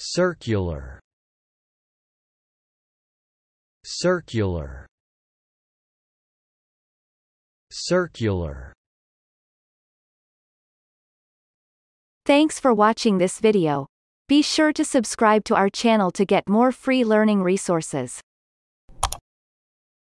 circular circular circular Thanks for watching this video. Be sure to subscribe to our channel to get more free learning resources.